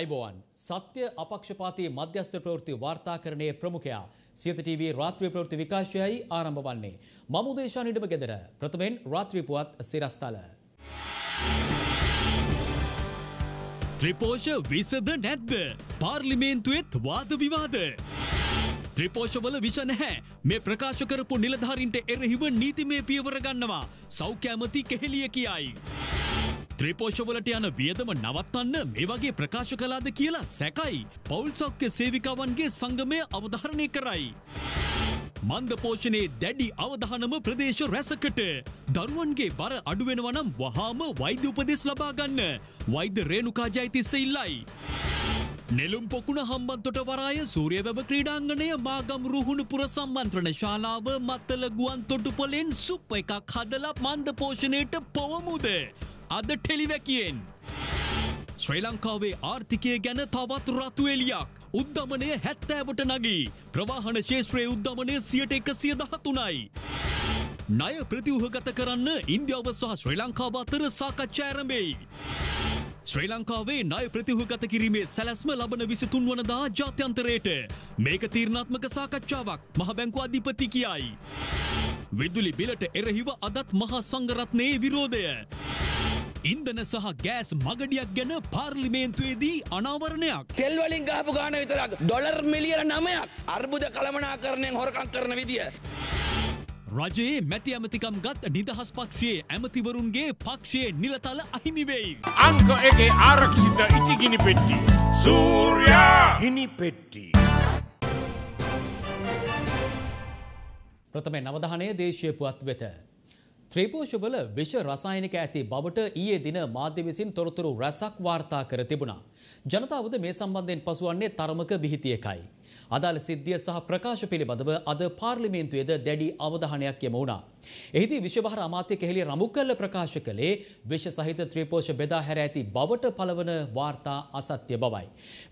අයිබෝවන් සත්‍ය අපක්ෂපාති මධ්‍යස්ථ ප්‍රවෘත්ති වාර්තාකරණයේ ප්‍රමුඛයා සියත TV රාත්‍රී ප්‍රවෘත්ති විකාශයයි ආරම්භ වන්නේ. මම උදේශා නිඩම ගෙදර. ප්‍රථමයෙන් රාත්‍රී පුවත් සිරස්තල. ත්‍රිපෝෂ විසද නැද්ද? පාර්ලිමේන්තුවෙත් වාද විවාද. ත්‍රිපෝෂවල විෂ නැහැ. මේ ප්‍රකාශ කරපු නිලධාරීන්ට එරෙහිව නීතිමය පියවර ගන්නවා. සෞඛ්‍ය ඇමති කෙහෙලිය කියයි. ත්‍රේපෝෂවලට යන වියදම නවත්තන්න මේ වගේ ප්‍රකාශ කලාද කියලා සැකයි පවුල්සක්්‍ය සේවිකාවන්ගේ සංගමය අවධාරණය කරයි. මන්ද පෝෂණයේ දැඩි අවධානම ප්‍රදේශ රැසකට. දරුවන්ගේ බර අඩුවෙනවනම් වහාම වෛද්‍ය උපදෙස් ලබාගන්න. වෛද්‍ය රේණුකා ජයතිස්ස ඉල්ලයි. නෙළුම් පොකුණ හම්බන්තොට වරාය සූරියවැව ක්‍රීඩාංගණය මාගම් රුහුණු පුර සම්මන්ත්‍රණ ශාලාව මත්තල ගුවන් තොටුපොලෙන් සුප් එකක් හදලා මන්ද පෝෂණයට පොවමුද. අද ටෙලිවැකියෙන්. ශ්‍රී ලංකාවේ ආර්ථිකය ගැන තවත් රතුවෙලියක්. උද්ධමනය හැත්තෑවට නගී ප්‍රවාහන ශේත්‍රයේ උද්ධමනය සියට එකසිය දහතුනයි. ණය ප්‍රතිවහගත කරන්න ඉන්දියාව සහ ශ්‍රී ලංකාව අතර සාකච්ඡා ඇරඹෙයි. ශ්‍රී ලංකාවේ ණය ප්‍රතිවහගත කිරීමේ සැලැස්ම ලබන 23 වනදා ජාත්‍යන්තරයට මේක තීරණාත්මක සාකච්ඡාවක් මහ බැංකු අධිපති කියයි. විදුලි බිලට එරෙහිව අදත් මහා සංඝරත්නයේ විරෝධය. ඉන්දන සහ ගෑස් මගඩියක් ගැන පාර්ලිමේන්තුවේදී අනාවරණයක්. තෙල්වලින් ගහපු ගාන විතරක් ඩොලර් මිලියන නමයක් අර්බුද කළමනා කරණයෙන් හොරකම් කරන විදිය. රජයේ මැති ඇමතිකම් ගත් නිදහස් පක්ෂයේ ඇමතිවරුන්ගේ පක්ෂයේ නිලතල අහිමිවෙයි. අංක එකේ ආරක්ෂිත ඉතිගිනි පෙට්ටි. සූර්යා හිනි පෙට්ටි. ප්‍රථමය නවධානය දේශය පුවත් වෙත. ත්‍රීපෝෂවල විෂ රසායනික ඇති බවට ඊයේ දින මාධ්‍ය විසින් තොරතුරු රැසක් වාර්තා කර තිබුණා. ජනතාවද මේ සම්බන්ධයෙන් පසුවන්නේ තරමක බිහිති එකයි. අදාළ සිද්ධිය සහ ප්‍රකාශ පිළිබඳව අද පාර්ලිමේන්තුවේද දැඩි අවධානයක් යොමු වුණා. එහිදී විශ්වභාර අමාත්‍ය කෙහෙලි රමුකල්ල ප්‍රකාශ කළේ විෂ සහිත ත්‍රිපෝෂ බෙදා හැර ඇති බවට පළවන වාර්තා අසත්‍ය බවයි.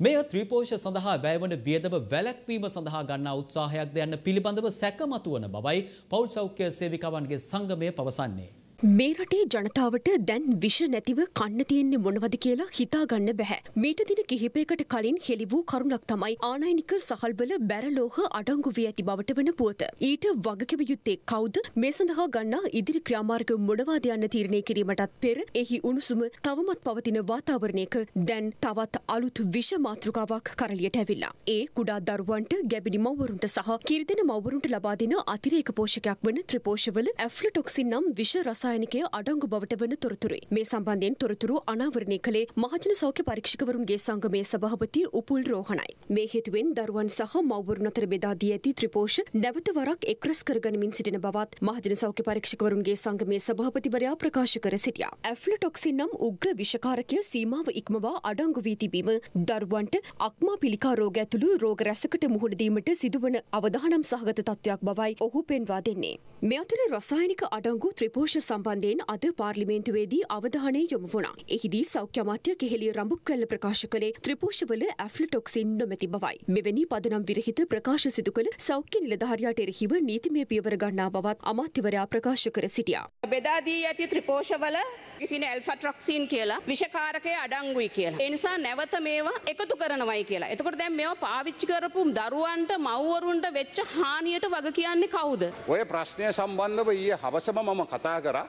මෙය ත්‍රිපෝෂ සඳහා වැයවන වියදම වැළැක්වීම සඳහා ගන්නා උත්සාහයක්ද යන්න පිළිබඳව සැකමතු වන බවයි පෞල් සෞඛ්‍ය සේවිකාවන්ගේ සංගමය පවසන්නේ. මේ රටේ ජනතාවට දැන් විෂ නැතිව කන්න තියෙන්නේ මොනවද කියලා හිතාගන්න බැහැ. මීට දින කිහිපයකට කලින් හෙළි වූ කරුණක් තමයි ආනයනික සහල්වල බැරලෝහ අඩංගු වී ඇති බවට වන පුවත. ඊට වගකිව යුත්තේ කවුද? මේ සඳහා ගන්නා ඉදිරි ක්‍රියාමාර්ග මොනවාද යන්න තීරණය කිරීමටත් පෙර එහි උණුසුම තවමත් පවතින වාතාවරණයක දැන් තවත් අලුත් විෂ මාතෘකාවක් කරලියට ඇවිල්ලා. ඒ කුඩා දරුවන්ට ගැබිණි මව්වරුන්ට සහ කිරිදෙන මව්වරුන්ට ලබා දෙන අතිරේක පෝෂකයක් වන ත්‍රිපෝෂවල ඇෆ්ලොටොක්සින් නම් විෂ රස රසායනිකය අඩංගු බවට වන තොරතුරේ. මේ සම්බන්ධයෙන් තොරතුරු අනාවරණය කළේ මහජන සෞඛ්‍ය පරීක්ෂකවරුන්ගේ සංගමේ සභාපති උපුල් රෝහණයි. මේ හේතුවෙන් දරුවන් සහ මව්වරුන් අතර බෙදා දී ඇති ත්‍රිපෝෂ නැවත වරක් එක්රස් කරගනිමින් සිටින බවත් මහජන සෞඛ්‍ය පරීක්ෂකවරුන්ගේ සංගමේ සභාපතිවරයා ප්‍රකාශ කර සිටියා. ඇෆ්ලොටොක්සින් නම් උග්‍ර විෂකාරකය සීමාව ඉක්මවා අඩංගු වී තිබීම දරුවන්ට අක්මා පිළිකා රෝග ඇතුළු රෝග රැසකට මුහුණ දීමට සිදුවන අවදානම් සහගත තත්ත්වයක් බවයි ඔහු පෙන්වා දෙන්නේ. මේ අතර රසායනික අඩංගු ත්‍රිපෝෂ සම සම්බන්ධයෙන් අද පාර්ලිමේන්තුවේදී අවධානය යොමු වුණා. එහිදී සෞඛ්‍ය අමාත්‍ය කෙහෙලිය රඹුක්වැල්ල ප්‍රකාශ කළේ ත්‍රිපෝෂවල ඇෆ්ලටොක්සින් නොමැති බවයි. මෙවැනි පදනම් විරහිත ප්‍රකාශ සිදු කළ සෞඛ්‍ය නිලධාරියාට එරෙහිව නීතිමය පියවර ගන්නා බවත් අමාත්‍යවරයා ප්‍රකාශ කර සිටියා. බෙදා දී ඇති ත්‍රිපෝෂවල තින ඇල්ෆටරොක්සින් කියලා විෂකාරකය අඩංගුයි කියලා. එනිසා නැවත මේවා එකතු කරනවයි කියලා. එතකොට දැන් මේවා පාවිච්චි කරපු දරුවන්ට මව්වරුන්ට වෙච්ච හානියට වග කියන්නේ කවුද? ඔය ප්‍රශ්නය සම්බන්ධව ඊයේ හවසම මම කතා කරා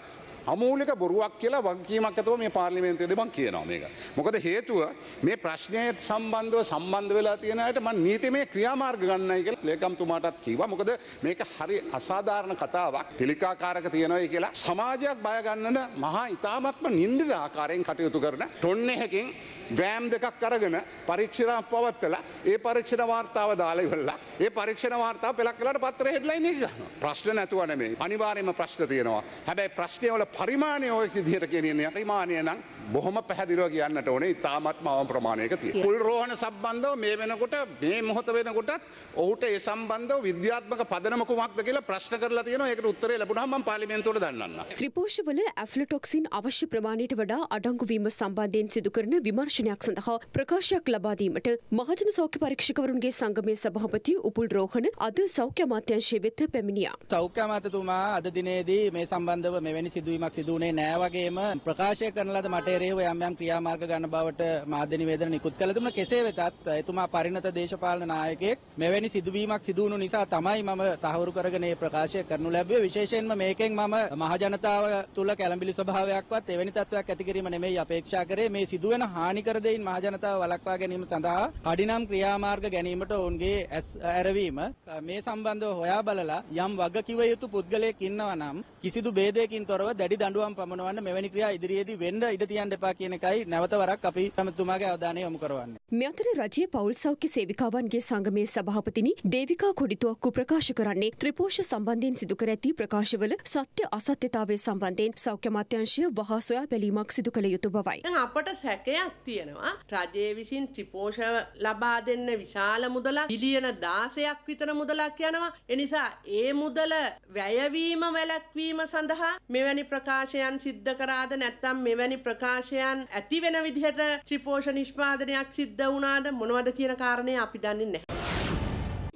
අමූලික බොරුවක් කියලා වගකීමක් ඇතුව මේ පාර්ලිමේන්තුවේදී මම කියනවා මේක. මොකද හේතුව මේ ප්‍රශ්නයේ සම්බන්ධව සම්බන්ධ වෙලා තියෙන අයට මම නීතිමය ක්‍රියාමාර්ග ගන්නයි කියලා ලේකම්තුමාටත් කිව්වා. මොකද මේක හරි අසාධාරණ කතාවක් පිළිකාකාරක තියෙනවායි කියලා සමාජයක් බය ගන්නන මහා ඉතාමත්ම නින්දිත ආකාරයෙන් කටයුතු කරන ටොන්නේහකින් ග්‍රෑම් දෙකක් අරගෙන පරීක්ෂණයක් පවත්වලා ඒ පරීක්ෂණ වාර්තාව දාලා ඉවරලා ඒ පරීක්ෂණ වාර්තාව පෙලක් කළාට පත්‍රයේ හෙඩ්ලයින් එක ගන්නවා. ප්‍රශ්න නැතුව නෙමෙයි. අනිවාර්යයෙන්ම ප්‍රශ්න තියෙනවා. හැබැයි ප්‍රශ්නේ වල පරිමාණය ඔය විදිහට කියන්නේ පරිමාණය නම් බොහොම පැහැදිලිව කියන්නට ඕනේ. ඉතාමත්ම අවම ප්‍රමාණයක තියෙනවා. කුල් රෝහණ සම්බන්ධව මේ වෙනකොට මේ මොහොත වෙනකොටත් ඔහුට ඒ සම්බන්ධව විද්‍යාත්මක පදනම කුමක්ද කියලා ප්‍රශ්න කරලා තියෙනවා. ඒකට උත්තරේ ලැබුණාම මම පාර්ලිමේන්තුවට දන්වන්නම්. ත්‍රිපෝෂවල ඇෆ්ලොටොක්සින් අවශ්‍ය ප්‍රමාණයට වඩා අඩංගු වීම සම්බන්ධයෙන් සිදු කරන විමර්ශන තාක්ෂණයක් සඳහා ප්‍රකාශයක් ලබාදීමට මහජන සෞඛ්‍ය පරීක්ෂකවරුන්ගේ සංගමය සභාපති උපුල් රෝහණ අද සෞඛ්‍ය අමාත්‍යංශය වෙත පැමිණියා. සෞඛ්‍ය අමාත්‍යතුමා අද දිනේදී මේ සම්බන්ධව මෙවැනි සිදුවීමක් සිදු වුණේ නෑ වගේම ප්‍රකාශය කරන ලද මටේරේව යම් යම් ක්‍රියාමාර්ග ගන්න බවට මාධ්‍ය නිවේදන නිකුත් කළ තිබුණා. කෙසේ වෙතත් එතුමා පරිණත දේශපාලන නායකයෙක් මෙවැනි සිදුවීමක් සිදු වුණු නිසා තමයි මම තහවුරු කරගෙන මේ ප්‍රකාශය කරනු ලැබුවේ. විශේෂයෙන්ම මේකෙන් මම මහජනතාව තුළ කැළඹිලි ස්වභාවයක්වත් එවැනි තත්ත්වයක් ඇති කිරීම නෙමෙයි අපේක්ෂා කරේ. මේ සිදුවෙන හානික අහිතකර දෙයින් මහජනතාව වළක්වා ගැනීම සඳහා කඩිනම් ක්‍රියාමාර්ග ගැනීමට ඔවුන්ගේ ඇස් ඇරවීම මේ සම්බන්ධව හොයා බලලා යම් වග කිව යුතු පුද්ගලයෙක් ඉන්නවා නම් කිසිදු ભેදයකින් තොරව දැඩි දඬුවම් පමුණවන්න මෙවැනි ක්‍රියා ඉදිරියේදී වෙන්න ඉඩ තියන්න එපා කියන එකයි නැවත වරක් අපි අමතුමාගේ අවධානය යොමු කරවන්නේ මෙතර රජයේ පවුල් සෞඛ්‍ය සේවිකාවන්ගේ සංගමේ සභාපතිනි දේවිකා කොඩිතුවක්කු ප්‍රකාශ කරන්නේ ත්‍රිපෝෂ සම්බන්ධයෙන් සිදු කර ඇති ප්‍රකාශවල සත්‍ය අසත්‍යතාවය සම්බන්ධයෙන් සෞඛ්‍ය අමාත්‍යාංශය වහා සොයා බැලීමක් සිදු කළ යුතු බවයි. අපට සැකයක් තියෙනවා රජයේ විසින් ත්‍රිපෝෂ ලබා දෙන්න විශාල මුදලක් බිලියන 16ක් විතර මුදලක් යනවා. එනිසා ඒ මුදල වැයවීම වැළැක්වීම සඳහා මෙවැනි ප්‍රකාශයන් සිද්ධ කරාද නැත්නම් මෙවැනි ප්‍රකාශයන් ඇති වෙන විදිහට ත්‍රිපෝෂ නිෂ්පාදනයක් සිද්ධ සිද්ධ වුණාද මොනවද කියන කාරණය අපි දන්නේ නැහැ.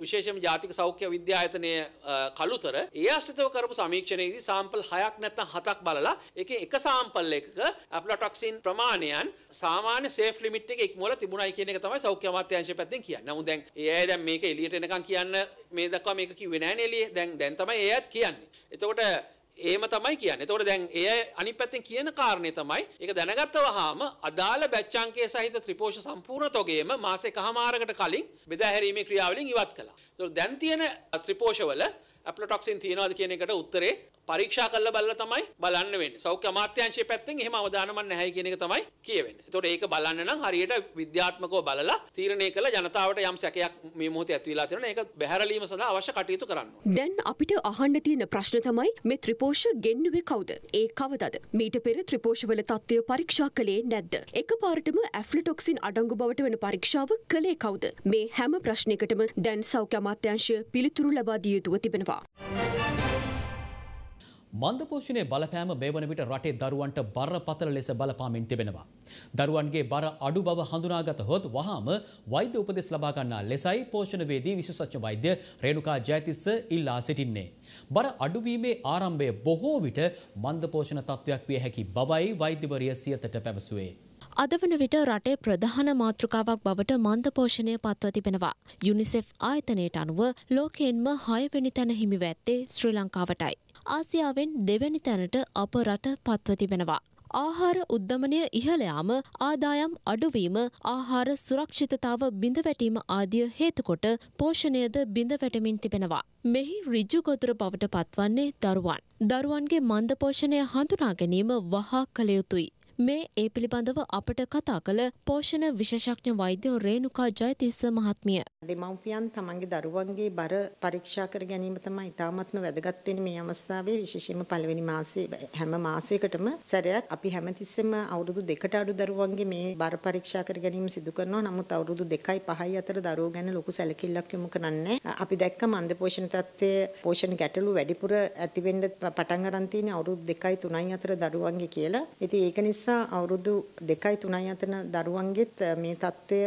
විශේෂම ජාතික සෞඛ්‍ය විද්‍යායතනය කළුතර ඒ ආශ්‍රිතව කරපු සමීක්ෂණයේදී සාම්පල් 6ක් නැත්නම් 7ක් බලලා ඒකේ එක සාම්පල් එකක ඇප්ලොටොක්සින් ප්‍රමාණයන් සාමාන්‍ය සේෆ් ලිමිට් එක ඉක්මවලා තිබුණයි කියන එක තමයි සෞඛ්‍ය අමාත්‍යාංශය පැත්තෙන් කියන්නේ. නමුත් දැන් ඒ අය දැන් මේක එළියට එනකන් කියන්න මේ දක්වා මේක කිව්වේ නැහැ නේ එළියේ. දැන් දැන් තමයි ඒ අයත් කියන්නේ. එතකොට එහෙම තමයි කියන්නේ. එතකොට දැන් එය අනිත් පැත්තෙන් කියන කාරණේ තමයි ඒක දැනගත්ත වහාම අදාළ බැච් අංකයේ සහිත ත්‍රිපෝෂ සම්පූර්ණ තොගයම මාස එකහමාරකට කලින් බෙදා හැරීමේ ක්‍රියාවලියෙන් ඉවත් කළා. එතකොට දැන් තියෙන ත්‍රිපෝෂවල ඇප්ලොටොක්සින් තියනවාද කියන එකට උත්තරේ පරීක්ෂා කරලා බලලා තමයි බලන්න වෙන්නේ. සෞඛ්‍ය අමාත්‍යාංශයේ පැත්තෙන් එහෙම අවධානමක් නැහැ කියන එක තමයි කියවෙන්නේ. ඒතකොට ඒක බලන්න නම් හරියට විද්‍යාත්මකව බලලා තීරණය කළ ජනතාවට යම් සැකයක් මේ මොහොතේ ඇති වෙලා තියෙනවා. ඒක බැහැරලීම සඳහා අවශ්‍ය කටයුතු කරන්න ඕනේ. දැන් අපිට අහන්න තියෙන ප්‍රශ්න තමයි මේ ත්‍රිපෝෂ ගෙන්නුවේ කවුද? ඒ කවදද? මීට පෙර ත්‍රිපෝෂවල තත්ත්වය පරීක්ෂා කළේ නැද්ද? එකපාරටම ඇෆ්ලොටොක්සින් අඩංගු බවට වෙන පරීක්ෂාව කළේ කවුද? මේ හැම ප්‍රශ්නයකටම දැන් සෞඛ්‍ය අමාත්‍යාංශය පිළිතුරු ලබා දිය යුතුව තිබෙනවා. මන්දපෝෂණය බලපෑම මේ වන විට රටේ දරුවන්ට බරපතල ලෙස බලපාමින් තිබෙනවා. දරුවන්ගේ බර අඩු බව හඳුනාගත හොත් වහාම වෛද්‍ය උපදෙස් ලබා ගන්නා ලෙසයි පෝෂණවේදී විශේෂඥ වෛද්‍ය රේණුකා ජයතිස්ස ඉල්ලා සිටින්නේ. බර අඩුවීමේ ආරම්භය බොහෝ විට මන්දපෝෂණ තත්ත්වයක් විය හැකි බවයි වෛද්‍යවරිය සියතට පැවසුවේ. අද වන විට රටේ ප්‍රධාන මාතෘකාවක් බවට මන්දපෝෂණය පත්ව තිබෙනවා. යුනිසෙෆ් ආයතනයට අනුව ලෝකයෙන්ම හයවැනි තැන හිමිව ඇත්තේ ශ්‍රී ලංකාවටයි. ආසියාවෙන් දෙවැනි තැනට අප රට පත්ව තිබෙනවා. ආහාර උද්ධමනය ඉහළයාම ආදායම් අඩුවීම ආහාර සුරක්ෂිතතාව බිඳ වැටීම ආදිය හේතුකොට පෝෂණයද බිඳ වැටමින් තිබෙනවා. මෙහි රිජු ගොතුර බවට පත්වන්නේ දරුවන්. දරුවන්ගේ මන්දපෝෂණය හඳුනා ගැනීම වහා කළ යුතුයි. මේ ඒ පිළිබඳව අපට කතා කළ පෝෂණ විශේෂඥ වෛද්‍ය රේණුකා ජයතිස්ස මහත්මිය. දෙමව්පියන් තමන්ගේ දරුවන්ගේ බර පරීක්ෂා කර ගැනීම තමයි ඉතාමත්ම වැදගත් වෙන්නේ මේ අවස්ථාවේ විශේෂයෙන්ම පළවෙනි මාසයේ හැම මාසයකටම සැරයක් අපි හැමතිස්සෙම අවුරුදු දෙකට අඩු දරුවන්ගේ මේ බර පරීක්ෂා කර ගැනීම සිදු කරනවා. නමුත් අවුරුදු 2යි 5යි අතර දරුවෝ ගැන ලොකු සැලකිල්ලක් යොමු කරන්නේ අපි දැක්ක මන්ද පෝෂණ තත්ත්වය පෝෂණ ගැටලු වැඩිපුර ඇති වෙන්න පටන් අරන් තියෙන අවුරුදු 2යි 3යි අතර දරුවන්ගේ කියලා. ඉතින් ඒක නිසා නිසා අවුරුදු 2යි 3යි අතර දරුවන්ගෙත් මේ తত্ত্বය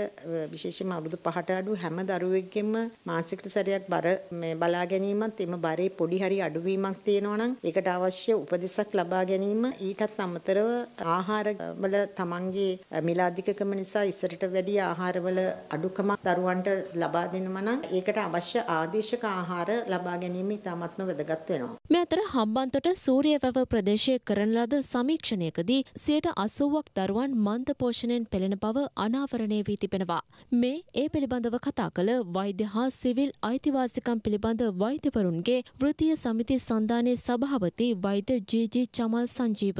විශේෂයෙන්ම අවුරුදු 5ට අඩු හැම දරුවෙක්ගෙම මාසිකට සැරයක් බර මේ බලා ගැනීමත් එම බරේ පොඩි හරි අඩුවීමක් තියෙනවා නම් ඒකට අවශ්‍ය උපදෙසක් ලබා ගැනීම ඊටත් අමතරව ආහාර වල Tamanගේ මිලාදිකකම නිසා ඉස්සරට වැඩි ආහාරවල අඩුකමක් දරුවන්ට ලබා දෙනවා නම් ඒකට අවශ්‍ය ආදේශක ආහාර ලබා ගැනීම ඉතාමත්ම වැදගත් වෙනවා. මේ අතර හම්බන්තොට සූර්යවැව ප්‍රදේශයේ කරන ලද සමීක්ෂණයකදී 100 සියයට අසුවක් දරුවන් මන්ද පෝෂණයෙන් පෙළෙන බව අනාවරණය වී තිබෙනවා. මේ ඒ පිළිබඳව කතා කළ වෛද්‍ය හා සිවිල් අයිතිවාසිකම් පිළිබඳ වෛද්‍යවරුන්ගේ වෘතිය සමිති සන්ධානයේ සභාපති වෛද්‍ය ජීජී චමල් සංජීව.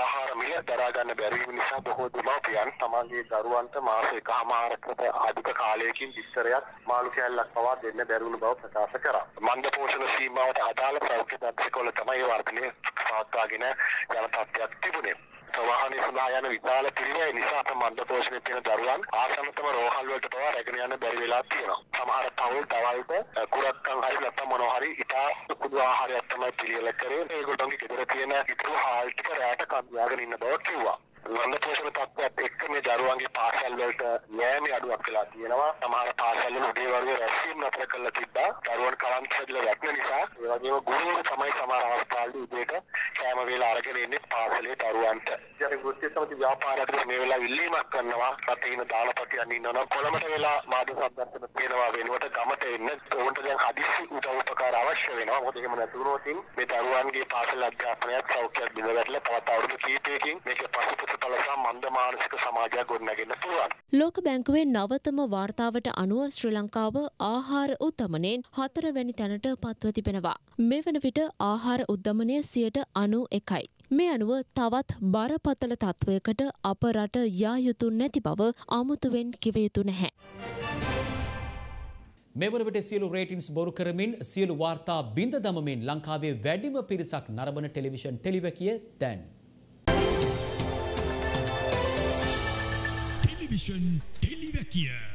ආහාර මිල දරා ගන්න බැරි වීම නිසා බොහෝ දෙමව්පියන් තමන්ගේ දරුවන්ට මාස එකහමාරකට අධික කාලයකින් විස්තරයක් මාළු කෑල්ලක් පවා දෙන්න බැරිුණු බව ප්‍රකාශ කරා. මන්ද පෝෂණ සීමාවට අදාළ සෞඛ්‍ය දක්ෂකවල තමයි වර්ධනය පවත්වාගෙන යන තත්ත්වයක් තිබුණේ. ප්‍රවාහනය සඳහා යන විශාල පිරිවැය නිසා අත මණ්ඩ පෝෂණය තියෙන දරුවන් ආසන්නතම රෝහල් වලට පවා රැගෙන යන්න බැරි වෙලා තියෙනවා. සමහර තවල් දවල්ට කුරක්කන් හරි නැත්නම් මොනවා හරි ඉතා සුකුදු ආහාරයක් තමයි පිළියෙල කරේ. ඒගොල්ලන්ගේ ගෙදර තියෙන ඉතුරු හාල් ටික රැට කන්දාගෙන ඉන්න බව කිව්වා. මන්න පෝෂණ තත්ත්වයක් එක්ක මේ දරුවන්ගේ පාසල් වලට යෑමේ අඩුවක් වෙලා තියෙනවා. සමහර පාසල් වල උදේ වරුවේ රැස්වීම නතර කරලා තිබ්බා. දරුවන් කලන්තසදල වැටෙන නිසා ඒ වගේම ගුරුවරු තමයි සමහර අවස්ථාවලදී උදේට කෑම වේලා අරගෙන එන්නේ පාසලේ දරුවන්ට. ජන වෘත්ති සමිති ව්‍යාපාරිකයෝ මේ වෙලාව ඉල්ලීමක් කරනවා රටේන දානපතියන් ඉන්නවනම් කොළඹට වෙලා මාධ්‍ය සම්බන්ධන පේනවා වෙනුවට ගමට එන්න ඕන්ට දැන් හදිස්සි උදව් උපකාර අවශ්‍ය වෙනවා. මොකද එහෙම නැති වුණොත් මේ දරුවන්ගේ පාසල අධ්‍යාපනයත් සෞඛ්‍යයත් බිඳවැටලා තවත් අවුරුදු කිහිපයකින් මේකේ පසුපසතල සහ මන්ද මානසික සමාජයක් ගොඩනගෙන්න පුළුවන්. ලෝක බැංකුවේ නවතම වාර්තාවට අනුව ශ්‍රී ලංකාව ආහාර උත්මනයෙන් හතරවැනි තැනට පත්ව තිබෙනවා. මේ වන විට ආහාර උද්ධමනය සියට අනු එකයි. මේ අනුව තවත් බරපතල තත්ත්වයකට අප රට යා යුතු නැති බව අමුතුවෙන් කිවයුතු නැහැ. මෙවරට සියලු රේටින්ස් බොරු කරමින් සියලු වාර්තා බිඳ දමමින් ලංකාවේ වැඩිම පිරිසක් නරබන ටෙලිවිෂන් ටෙලිවැකිය තැන්. ටෙලිවිෂන් ටෙලිවැකිය.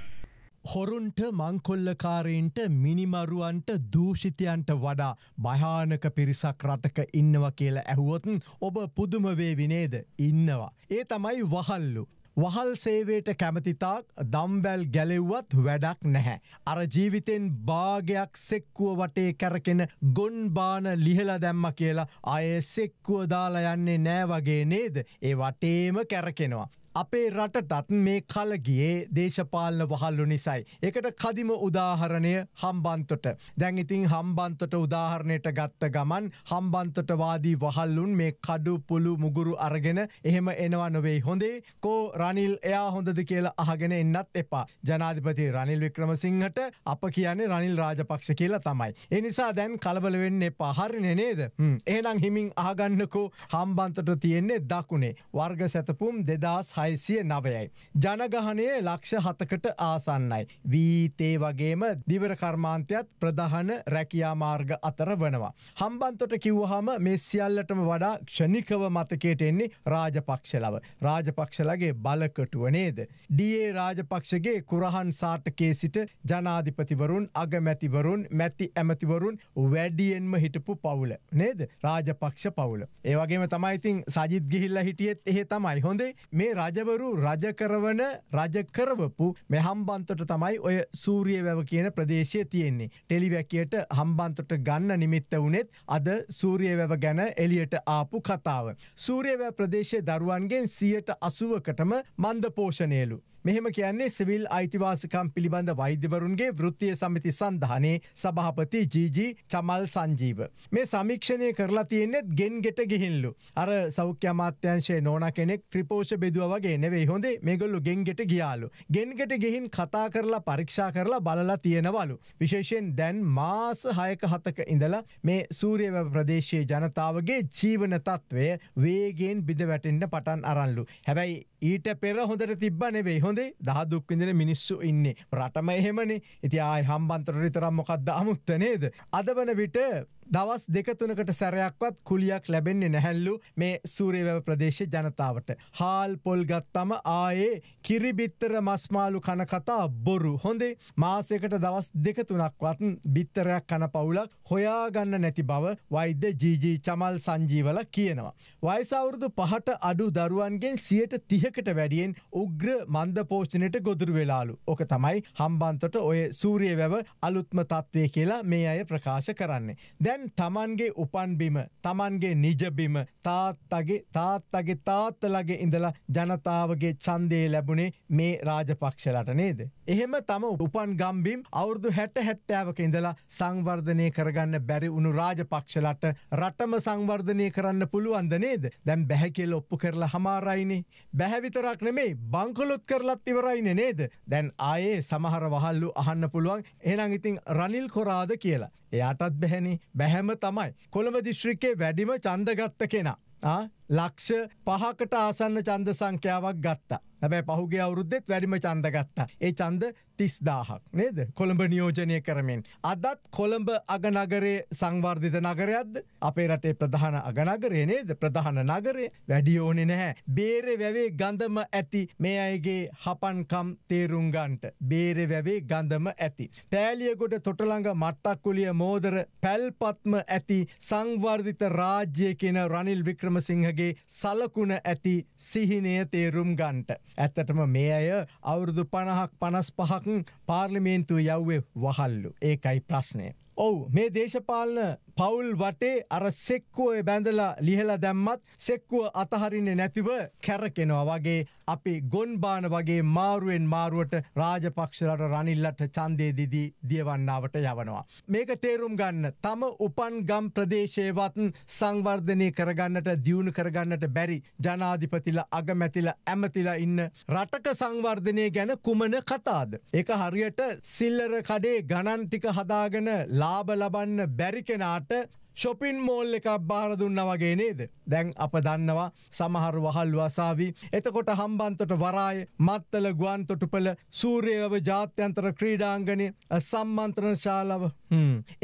හොරුන්ට මංකොල්ලකාරයින්ට මිනිමරුවන්ට දූෂිතයන්ට වඩා භයානක පිරිසක් රටක ඉන්නවා කියලා ඇහුවොතුන් ඔබ පුදුමවේ විනේද ඉන්නවා. ඒ තමයි වහල්ලු. වහල් සේවයට කැමතිතාක් දම්බැල් ගැලෙව්වත් වැඩක් නැහැ. අර ජීවිතෙන් භාගයක් සෙක්කුව වටේ කැරකෙන ගොන්බාන ලිහල දැම්ම කියලා අය සෙක්කුව දාලා යන්නේ නෑ වගේ නේද ඒ වටේම කැරකෙනවා. අපේ රටටත් මේ කලගියේ දේශපාලන වහල්ලු නිසයි. එකට කදිම උදාහරණය හම්බන්තොට. දැන් ඉතින් හම්බන්තොට උදාහරණයට ගත්ත ගමන් හම්බන්තොටවාදී වහල්ලුන් මේ කඩු පුළු මුගුරු අරගෙන එහෙම එනවා නොවෙයි හොඳේ කෝ රනිල් එයා හොඳද කියලා අහගෙන එන්නත් එපා. ජනාධිපති රනිල් වික්‍රමසිංහට අප කියන්නේ රනිල් රාජපක්ෂ කියලා තමයි. එනිසා දැන් කලබල වෙන්න එපා හරිනේ නේද? එහෙනම් හිමින් අහගන්නකෝ හම්බන්තොට තියෙන්නේ දකුණේ. වර්ග සැතපුම් 2000 හයසිය නවයයි. ජනගහනය ලක්ෂ හතකට ආසන්නයි. වීතේ වගේම දිවර කර්මාන්තයත් ප්‍රධහන රැකයා මාර්ග අතර වනවා. හම්බන්තොට කිව්වහම මේ සියල්ලටම වඩා ක්ෂණිකව මතකයට එන්නේ රාජපක්ෂලව. රාජපක්ෂලගේ බලකටුව නේද. ඩියේ රාජපක්ෂගේ කුරහන් සාටකේ සිට ජනාධිපතිවරුන් අගමැතිවරුන් මැති ඇමතිවරුන් වැඩියෙන්ම හිටපු පවුල නේද රාජපක්ෂ පවුල. ඒවගේම තමයිඉතින් සජිත් ගිහිල්ල හිටියත් එහෙ තමයි හොඳේ මේ රජ රජවරු රජකරවන රජකරවපු මෙ හම්බන්තොට තමයි ඔය සූරිය වැව කියන ප්‍රදේශය තියෙන්නේ. ටෙලිවැකියට හම්බන්තොට ගන්න නිමිත්ත වනෙත් අද සූරිය වැව ගැන එලියට ආපු කතාව. සූරිය වැව ප්‍රදේශය දරුවන්ගෙන් සියට අසුවකටම මන්ද පෝෂණයලු. මෙහෙම කියන්නේ සිවිල් අයිතිවාසිකම් පිළිබඳ වෛද්‍යවරුන්ගේ වෘත්තිය සමිති සඳහනේ සභහපති ජීජී චමල් සංජීව. මේ සමීක්ෂණය කරලා තියෙන්නෙත් ගෙන් ගෙට ගිහිල්ලු. අර සෞඛ්‍ය අමාත්‍යංශයේ නෝන කෙනෙක් ත්‍රිපෝෂ බෙදුව වගේ නෙවෙයි හොඳේ මේගොල්ලු ගෙන් ගෙට ගියාලු. ගෙන් ගෙට ගිහින් කතා කරලා පරීක්ෂා කරලා බලලා තියෙනවලු. විශේෂයෙන් දැන් මාස හයක හතක ඉඳලා මේ සූරියව ප්‍රදේශයේ ජනතාවගේ ජීවන තත්ත්වය වේගෙන් බිඳ වැටෙන්ට පටන් අරල්ලු. හැබැයි ඊට පෙර හොඳට තිබ්බ නෙවෙයි හො හොඳේ දහ දුක්විඳන මිනිස්සු ඉන්නේ. රටම එහෙමනේ ඉති ආය හම්බන්තර විතරම් මොකක්ද අමුත්ත නේද. අද වන විට දවස් දෙක තුනකට සැරයක්වත් කුලියක් ලැබෙන්නේ නැහැල්ලු මේ සූරේවැව ප්‍රදේශ ජනතාවට. හාල් පොල් ගත්තම ආයේ කිරිබිත්තර මස්මාලු කන කතා බොරු. හොඳේ මාසයකට දවස් දෙක තුනක්වත් බිත්තරයක් කන පවුලක් හොයාගන්න නැති බව වෛද්‍ය ජීජී චමල් සංජීවල කියනවා. වයස අවුරුදු පහට අඩු දරුවන්ගෙන් සියට තිහකට වැඩියෙන් උග්‍ර මන්ද පෝෂණයට ගොදුරු වෙලාලු. ඕක තමයි හම්බන්තොට ඔය සූරිය වැව අලුත්ම තත්ත්වය කියලා මේ අය ප්‍රකාශ කරන්නේ. දැන් දැන් තමන්ගේ උපන්බිම තමන්ගේ නිජබිම තාත්තගේ තාත්තගේ තාත්තලගේ ඉඳලා ජනතාවගේ චන්දය ලැබුණේ මේ රාජපක්ෂලට නේද. එහෙම තම උපන් ගම්බිම් අවුරදු හැට හැත්තෑවක ඉඳලා සංවර්ධනය කරගන්න බැරි වුණු රාජපක්ෂලට රටම සංවර්ධනය කරන්න පුළුවන්ද නේද දැන් බැහැකෙල් ඔප්පු කරලා හමාරයිනේ බැහැවිතරක් නෙමේ බංකොලොත් කරලත් ඉවරයින නේද දැන් ආයේ සමහර වහල්ලු අහන්න පුළුවන් එනම් ඉතින් රනිල් කොරාද කියලා එයාටත් බැහැනි බැහ ඇහැම තමයි. කොළඹ දිශ්‍රික්කේ වැඩිම චන්දගත්ත කෙනා. ලක්ෂ පහකට ආසන්න චන්ද සංඛ්‍යාවක් ගත්තා. හැබැයි පහුගේ අවුරුද්දෙත් වැඩිම චන්ද ගත්තා. ඒ චන්ද 30000ක් නේද? කොළඹ නියෝජනය කරමින්. අදත් කොළඹ අගනගරයේ සංවර්ධිත නගරයක්ද? අපේ රටේ ප්‍රධාන අගනගරය නේද? ප්‍රධාන නගරය වැඩි ඕනේ නැහැ. බේරේ වැවේ ගඳම ඇති මේ අයගේ හපන්කම් තේරුම් ගන්නට. බේරේ වැවේ ගඳම ඇති. පෑලියගොඩ තොටළඟ මට්ටක්කුලිය මෝදර පැල්පත්ම ඇති සංවර්ධිත රාජ්‍ය කියන රනිල් වික්‍රමසිංහගේ වගේ සලකුණ ඇති සිහිනය තේරුම් ගන්ට. ඇත්තටම මේ අය අවුරුදු පණහක් පනස් පහක් පාර්ලිමේන්තු යව්වේ වහල්ලු ඒකයි ප්‍රශ්නය. ඔවු මේ දේශපාලන පවුල් වටේ අර සෙක්කුවේ බැඳලා ලිහලා දැම්මත් සෙක්කුව අතහරින්නේ නැතිව කැරකෙනවා වගේ අපි ගොන්බාන වගේ මාරුවෙන් මාරුවට රාජපක්ෂලට රනිල්ලට චන්දය දිදී දියවන්නාවට යවනවා. මේක තේරුම් ගන්න තම උපන් ගම් ප්‍රදේශයවත් සංවර්ධනය කරගන්නට දියුණු කරගන්නට බැරි ජනාධිපතිල අගමැතිල ඇමතිලා ඉන්න රටක සංවර්ධනය ගැන කුමන කතාද. එක හරියට සිල්ලර කඩේ ගණන්ටික හදාගෙන ලාබ ලබන්න බැරිකෙනාට bet ශොපින් මෝල් එකක් බාර දුන්න වගේ නේද. දැන් අප දන්නවා සමහර වහල් වසාවි. එතකොට හම්බන්තොට වරාය මත්තල ගුවන් තොටුපල සූරයව ජාත්‍යන්තර ක්‍රීඩාංගනය සම්මන්ත්‍රණ ශාලාව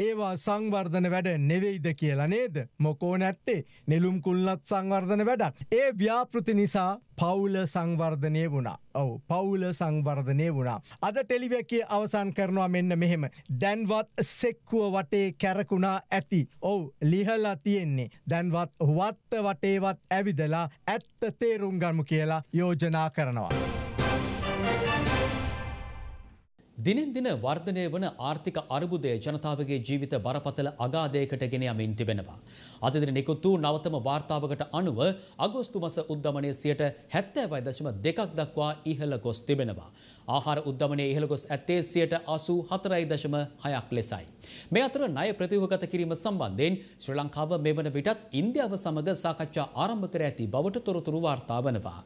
ඒවා සංවර්ධන වැඩ නෙවෙයිද කියලා නේද. මොකෝ නැත්තේ නෙලුම් කුල්ලත් සංවර්ධන වැඩක්. ඒ ව්‍යාපෘති නිසා පවුල සංවර්ධනය වුණා. ඔව පවුල සංවර්ධනය වුණා. අද ටෙලිවැකේ අවසන් කරනවා මෙන්න මෙහෙම. දැන්වත් සෙක්කුව වටේ කැරකුණා ඇති. ඔවු ලිහලා තියෙන්නේ. දැන්වත් වත්ත වටේවත් ඇවිදලා ඇත්ත තේරුම් ගමු කියලා යෝජනා කරනවා. දිනෙන් දින වර්ධනය වන ආර්ථික අර්බුදය ජනතාවගේ ජීවිත බරපතල අගාධයකට ගෙන යමින් තිබෙනවා. අද දින නිකුත් වූ නවතම වාර්තාවකට අනුව අගෝස්තු මස උද්දමනයේ 70.2ක් දක්වා ඉහළ ගොස් තිබෙනවා. ආහාර උද්දමනයේ ඉහළ ගොස් ඇත්තේ 84.6ක් ලෙසයි. මේ අතර ණය ප්‍රතිව්‍යුහගත කිරීම සම්බන්ධයෙන් ශ්‍රී ලංකාව මෙවන විටත් ඉන්දියාව සමග සාකච්ඡා ආරම්භ කර ඇති බවට තොරතුරු වාර්තා වනවා.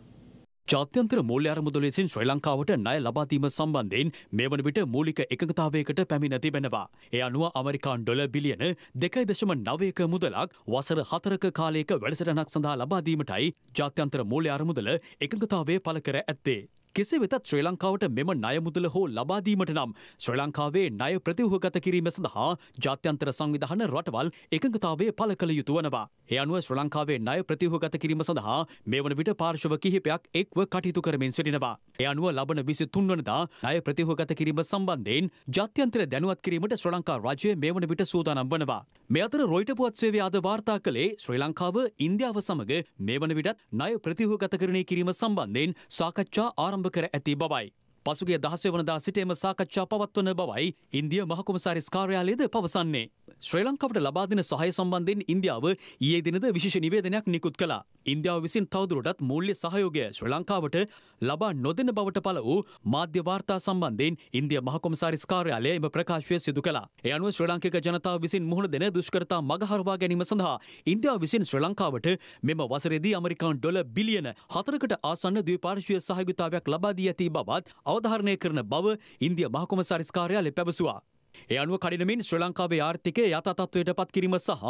ජාත්‍යන්තර මූල්‍ය අරමුදලෙසින් ශ්‍රී ලංකාවට ණය ලබාදීම සම්බන්ධයෙන් මේ වන විට මූලික එකඟතාවයකට පැමිණ තිබෙනවා. ඒ අනුව අමරිකාන් ඩොල බිලියන දෙකයි දශම නවයක මුදලක් වසර හතරක කාලයක වැඩසටනක් සඳහා ලබාදීමටයි ජාත්‍යන්තර මූල්‍ය අරමුදල එකඟතාවය පළ කර ඇත්තේ. කෙසේ වෙතත් ශ්‍රී ලංකාවට මෙම ණයමුදල හෝ ලබාදීමට නම් ශ්‍රී ලංකාවේ ණය ප්‍රතිව්හගත කිරීම සඳහා ජාත්‍යන්තර සංවිධාන රටවල් එකඟතාවය පළ කළ යුතු වනවා. ඒ අනුව ශ්‍රී ලංකාවේ ණය ප්‍රතිව්හගත කිරීම සඳහා මේ වන විට පාර්ශව කිහිපයක් එක්ව කටයුතු කරමින් සිටිනවා. ඒ අනුව ලබන 23 වනදා ණය ප්‍රතිව්හගත කිරීම සම්බන්ධයෙන් ජාත්‍යන්තර දැනුවත් කිරීමට ශ්‍රී ලංකා රාජ්‍ය මේ වන විට සූදානම් වනවා. මේ අතර රොයිට පුවත් සේවය අද වාර්තා කළේ ශ්‍රී ලංකාව ඉන්දියාව සමග මේ වන විටත් ණය ප්‍රතිව්හගත කරණය කිරීම සම්බන්ධයෙන් සාකච්ඡා ආරම්භ ආරම්භ කර ඇති බවයි. පසුගිය දහසවනදා සිටේම සාකච්ඡා පවත්වන බවයි ඉන්දිය මහකොමසාරිස් කාර්යාලයේද පවසන්නේ. ශ්‍රී ලංකාවට ලබා දෙන සහය සම්බන්ධයෙන් ඉන්දියාව ඊයේ දිනද විශේෂ නිවේදනයක් නිකුත් කළා. ඉන්දියාව විසින් තවදුරටත් මූල්‍ය සහයෝගය ශ්‍රී ලංකාවට ලබා නොදෙන බවට පළ වූ මාධ්‍ය වාර්තා සම්බන්ධයෙන් ඉන්දිය මහකොමසාරිස් කාර්යාලය එම ප්‍රකාශය සිදු කළා. ඒ අනුව ශ්‍රී ලාංකික ජනතාව විසින් මුහුණ දෙන දුෂ්කරතා මගහරවා ගැනීම සඳහා ඉන්දියාව විසින් ශ්‍රී ලංකාවට මෙම වසරේදී ඇමරිකානු ඩොලර් බිලියන 4කට ආසන්න ද්විපාර්ශ්වීය සහයෝගිතාවයක් ලබා දී ඇති බවත් අවධාරණය කරන බව ඉන්දිය මහකොමසාරිස් කාර්යාලය පැවසුවා. ඒ අනුව කඩිනමින් ශ්‍ර ලංකාවේ ආර්ථිකය යථතත්වයට පත් කිරීම සහ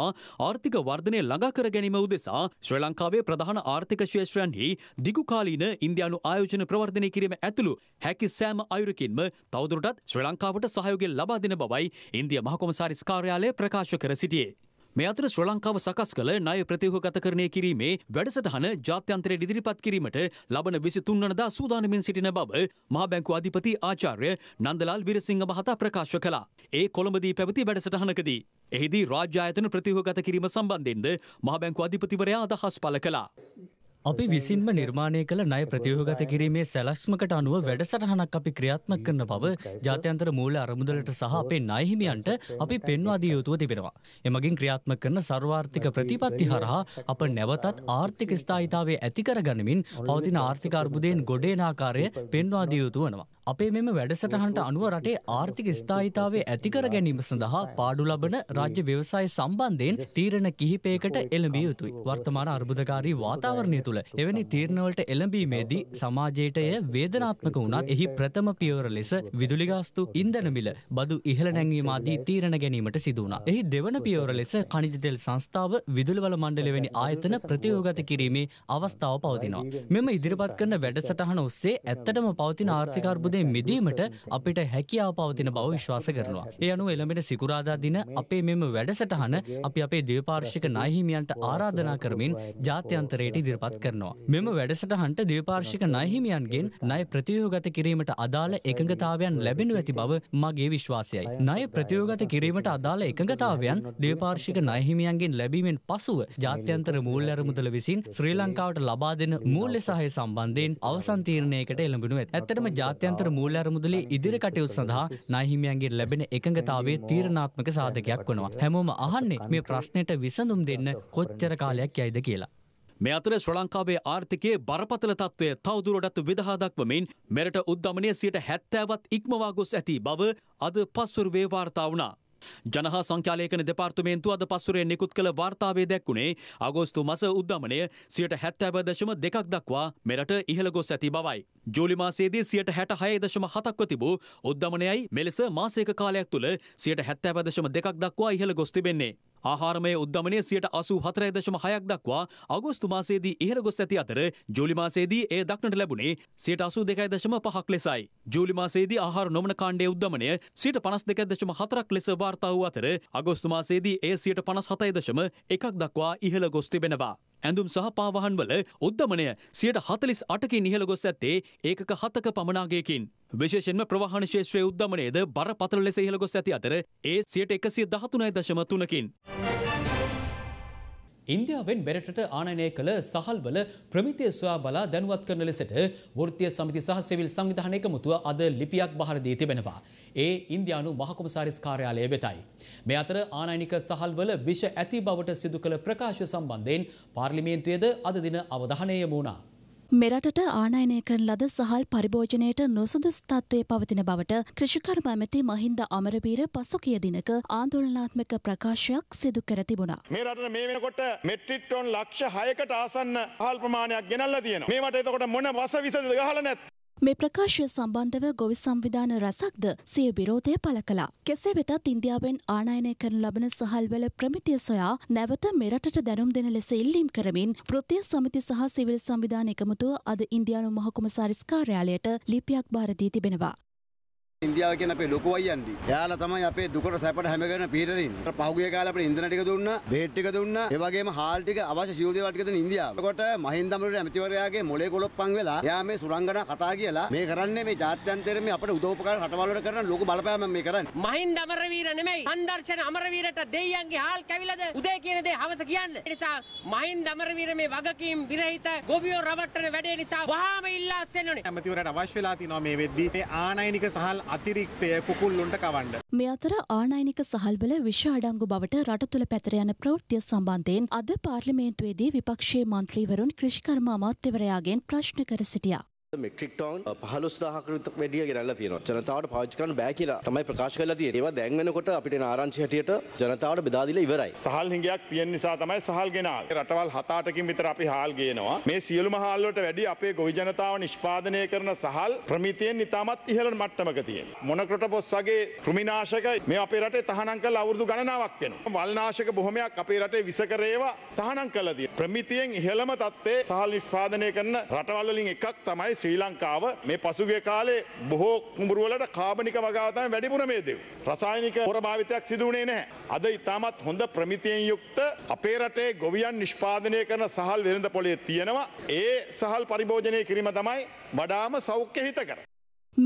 ආර්ථික වර්ධනය ළඟා කර ගැනීම උදෙසා ශ්‍ර ලංකාවේ ප්‍රධාන ආර්ථික ශේෂ්‍රයන්හි දිගුකාලීන ඉන්දයානු ආයෝජන ප්‍රවර්ධනය කිරීම ඇතුළු හැකි සෑම අයුරකින්ම තවදුරටත් ශ්‍ර ලංකාවට සහයෝගෙන් ලබා දෙන බවයි ඉන්දිය මහකොමසාරිස් කාර්යාලය ප්‍රකාශ කර සිටියේ. මේ අතර ශ්‍ර ලංකාව සකස් කළ ණය ප්‍රතිව්‍යුහගතකරණය කිරීමේ වැඩසටහන ජාත්‍යන්තරයට ඉදිරිපත් කිරීමට ලබන 23 වනදා සූදානමින් සිටින බව මහා බැංකුව අධිපති ආචාර්ය නන්දලාල් වීරසිංහ මහතා ප්‍රකාශ කළා. ඒ කොළඹදී පැවති වැඩසටහනකදී එහිදී රාජ්‍ය ආයතන ප්‍රතිව්‍යුහගත කිරීම සම්බන්ධයෙන්ද මහා බැංකුව අධිපතිවරයා අදහස් පළ කළා. අපි විසින්ම නිර්මාණය කළ ණය ප්‍රතියෝගත කිරීමේ සැලැස්මකට අනුව වැඩසටහනක් අපි ක්‍රියාත්මක කරන බව ජාත්‍යන්තර මූල්‍ය අරමුදලට සහ අපේ ණයහිමියන්ට අපි පෙන්වා දිය යුතුව තිබෙනවා. එමගින් ක්‍රියාත්මක කරන ਸਰවාර්ථික ප්‍රතිපත්ති හරහා අප නැවතත් ආර්ථික ස්ථායීතාවය ඇති කරගනිමින් පවතින ආර්ථික අර්බුදයෙන් ගොඩේන ආකාරය පෙන්වා දිය යුතු වෙනවා. අපේ මෙම වැඩසටහන්ට අනුව රටේ ආර්ථික ස්ථායිතාවේ ඇතිකර ගැනීම සඳහා පාඩු ලබන රාජ්‍ය ව්‍යවසාය සම්බන්ධයෙන් තීරණ කිහිපයකට එළඹිය යුතුයි. වර්තමාන අර්බුදකාරී වාතාවරණය තුළ එවැනි තීරණවලට එළඹීමේදී සමාජයට එය වේදනාත්මක වුණත් එහි ප්‍රථම පියවර ලෙස විදුලි ගාස්තු, ඉන්ධන මිල, බදු ඉහළ නැංවීම ආදී තීරණ ගැනීමට සිදු වුණා. එහි දෙවන පියවර ලෙස ඛනිජ තෙල් සංස්ථාව, විදුලිවල මණ්ඩල වැනි ආයතන ප්‍රතිව්‍යුහගත කිරීමේ අවස්ථාව පවතිනවා. මෙම ඉදිරිපත් කරන වැඩසටහන ඔස්සේ ඇත්තටම පවතින ආර්ථික අර්බුද විපදේ මිදීමට අපිට හැකියාව පවතින බව විශ්වාස කරනවා. ඒ අනුව එළඹෙන සිකුරාදා දින අපේ මෙම වැඩසටහන අපි අපේ දේපාර්ශික නායහිමියන්ට ආරාධනා කරමින් ජාත්‍යන්තරයට ඉදිරිපත් කරනවා. මෙම වැඩසටහනට දේපාර්ශික නායහිමියන්ගෙන් ණය ප්‍රතිව්‍යුහගත කිරීමට අදාළ එකඟතාවයන් ලැබෙනු ඇති බව මගේ විශ්වාසයයි. ණය ප්‍රතිව්‍යුහගත කිරීමට අදාළ එකඟතාවයන් දේපාර්ශික නායහිමියන්ගෙන් ලැබීමෙන් පසුව ජාත්‍යන්තර මූල්‍ය අරමුදල විසින් ශ්‍රී ලංකාවට ලබා දෙන මූල්‍ය සහය සම්බන්ධයෙන් අවසන් තීරණයකට එළඹෙනු ඇත. ඇත්තටම ජාත්‍යන්තර අතර මූල්‍ය අරමුදලේ ඉදිරි කටයුතු සඳහා නාහිමියන්ගෙන් ලැබෙන එකඟතාවයේ තීරණාත්මක සාධකයක් වෙනවා. හැමෝම අහන්නේ මේ ප්‍රශ්නෙට විසඳුම් දෙන්න කොච්චර කාලයක් යයිද කියලා. මේ අතර ශ්‍ර ලංකාවේ ආර්ථිකයේ බරපතල තත්ත්වය තවදුරටත් විදහා දක්වමින් මෙරට උද්ධමනය සියට හැත්තෑවත් ඉක්මවා ගොස් ඇති බව අද පස්වරුවේ වාර්තා වුණා. ජනහා සංඛ්‍යාලේකන දෙපාර්තමේන්තුව අද පස්වරේ නිකුත් කළ වාර්තාවේ දැක්වුණේ අගෝස්තු මස උද්ධමනය සියට හැත්තෑව දශම දෙකක් දක්වා මෙරට ඉහළ ගොස් ඇති බවයි. ජූලි මාසේදී සියට හැට හය දශම හතක්ව තිබූ උද්ධමනයයි මෙලෙස මාසේක කාලයක් තුළ සියට හැත්තෑව දශම දෙකක් දක්වා ඉහළ ගොස් තිබෙන්නේ. ආහාරමය උද්ධමනය සියට අසු හතරය දශම හයක් දක්වා අගෝස්තු මාසේදී ඉහළ ගොස් ඇති අතර ජූලි මාසේදී එය දක්නට ලැබුණේ සියට අසු දෙකයි දශම පහක් ලෙසයි. ජූලි මාසේදී ආහාර නොමන කාණ්ඩය උද්ධමනය සියට පනස් දෙකයි දශම හතරක් ලෙස වාර්තා වූ අතර අගෝස්තු මාසේදී එය සියට පනස් හතයි දශම එකක් දක්වා ඉහළ ගොස් තිබෙනවා. ඇඳුම් සහ පාවහන්වල උද්දමනය සියට හතලිස් අටකින් ඉහළ ගොස් ඇත්තේ ඒකක හතක පමණාගයකින්. විශේෂෙන්ම ප්‍රවාහන ශේෂත්‍රයේ උද්දමනයද බරපතල ලෙස ඉහළ ගොස් ඇති අතර ඒ සියට එකසිය දහතුනයි දශම තුනකින්. ඉන්දියාවෙන් බෙරටට ආනයනය කළ සහල්වල ප්‍රමිතිය සොයා බලා දැනුවත් කරන ලෙසට වෘත්තීය සමිති සහ සිවිල් සංවිධාන එකමුතුව අද ලිපියක් බහර දී තිබෙනවා. ඒ ඉන්දියානු මහකොමසාරිස් කාර්යාලය වෙතයි. මේ අතර ආනයනික සහල්වල විෂ ඇති බවට සිදු කළ ප්‍රකාශ සම්බන්ධයෙන් පාර්ලිමේන්තුවේද අද දින අවධානය යොමු වුණා. මෙරටට ආනයනය කරන ලද සහල් පරිභෝජනයට නොසුදුස්තත්වය පවතින බවට ක්‍රෂිකර්ම ඇමති මහින්ද අමරවීර පසු කිය දිනක ආන්දෝලනාත්මක ප්‍රකාශයක් සිදු කර තිබුණා. මේ රටට මේ වෙනකොට මෙට්‍රික් ටොන් ලක්ෂ 6කට ආසන්න හල් ප්‍රමාණයක් ගෙනල්ලා තියෙනවා. මේවට එතකොට මොන වස විසද ගහලා නැත්. මේ ප්‍රකාශය සම්බන්ධව ගොවි සංවිධාන රැසක්ද සිය විරෝධය පළ කළා. කෙසේ වෙතත් ඉන්දියාවෙන් ආනයනය කරන ලබන සහල්වල ප්‍රමිතිය සොයා නැවත මෙරටට දැනුම් දෙන ලෙස ඉල්ලීම් කරමින් වෘත්තීය සමිති සහ සිවිල් සංවිධාන එකමුතුව අද ඉන්දියානු මහකුමසාරිස් කාර්යාලයට ලිපියක් භාර දී තිබෙනවා. ඉන්දියාව කියන අපේ ලොකු අයියන්ඩි. එයාලා තමයි අපේ දුකට සැපට හැමගෙන පිටරින්. පහුගිය කාලේ අපිට ඉන්ධන ටික දුන්නා, බෙහෙත් ටික දුන්නා, ඒ වගේම හාල් ටික අවශ්‍ය සියලු දේවල් ටික දෙන ඉන්දියාව. එතකොට මහින්දමරුගේ ඇමතිවරයාගේ මොලේ කොලොප්පන් වෙලා එයා මේ සුරංගනා කතා කියලා මේ කරන්නේ මේ ජාත්‍යන්තරයේ මේ අපේ උදව්පකාර රටවල් වල කරන ලොකු බලපෑමක් මේ කරන්නේ. මහින්ද අමරවීර නෙමෙයි. අන්දර්ශන අමරවීරට දෙයියන්ගේ හාල් කැවිලද උදේ කියන දේ හවස කියන්න. ඒ නිසා මහින්ද අමරවීර මේ වගකීම් විරහිත ගොවියෝ රවට්ටන වැඩේ නිසා වහාම ඉල්ලා අස්සෙන්න ඕනේ. ඇමතිවරයාට අවශ්‍ය වෙලා තියෙනවා මේ වෙද්දී මේ ආනයනික සහල් අතිරික්තය කුකුල්ලුන්ට කවන්න. මේ අතර ආනයිනික සහල්වල විෂ අඩංගු බවට රට තුළ පැතර යන ප්‍රවෘත්තිය සම්බන්ධයෙන් අද පාර්ලිමේන්තුවේදී විපක්ෂයේ මන්ත්‍රීවරුන් ක්‍රිෂිකර්ම අමාත්‍යවරයාගෙන් ප්‍රශ්න කර සිටියා. මෙට්‍රික් ටෝන් 15000කට වැඩිය ගෙනල්ලා තියෙනවා. ජනතාවට පාවිච්චි කරන්න බෑ කියලා තමයි ප්‍රකාශ කරලා තියෙන්නේ. ඒවා දැන් වෙනකොට අපිට එන ආරංචි හැටියට ජනතාවට බෙදා දීලා ඉවරයි. සහල් හිඟයක් තියෙන නිසා තමයි සහල් ගෙනාවේ. රටවල් 7-8කින් විතර අපි හාල් ගේනවා. මේ සියලුම හාල් වලට වැඩි අපේ ගොවි ජනතාව නිෂ්පාදනය කරන සහල් ප්‍රමිතියෙන් ඉතාමත් ඉහළ මට්ටමක තියෙනවා. මොනක්‍රොටොපොස් වගේ කෘමිනාශක මේ අපේ රටේ තහනම් කරලා අවුරුදු ගණනාවක් වෙනවා. වල්නාශක බොහොමයක් අපේ රටේ විසකර ඒවා තහනම් කරලා තියෙනවා. ප්‍රමිතියෙන් ඉහළම තත්ත්වයේ සහල් නිෂ්පාදනය කරන රටවල් වලින් එකක් තමයි ශ්‍රී ලංකාව මේ පසුගිය කාලේ බොහෝ කුඹුරුවලට කාබනික වගාව තමයි වැඩිපුර මේ දේ. රසායනික පොර භාවිතයක් සිදු වුණේ නැහැ. අද ඊටමත් හොඳ ප්‍රමිතියෙන් යුක්ත අපේ රටේ ගොවියන් නිෂ්පාදනය කරන සහල් වෙළඳ පොලේ තියෙනවා. ඒ සහල් පරිභෝජනය කිරීම තමයි වඩාම සෞඛ්‍ය හිතකර.